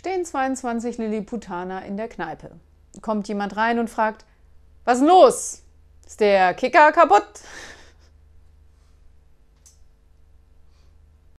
stehen 22 Lilliputaner in der Kneipe. Kommt jemand rein und fragt, was ist los? Ist der Kicker kaputt?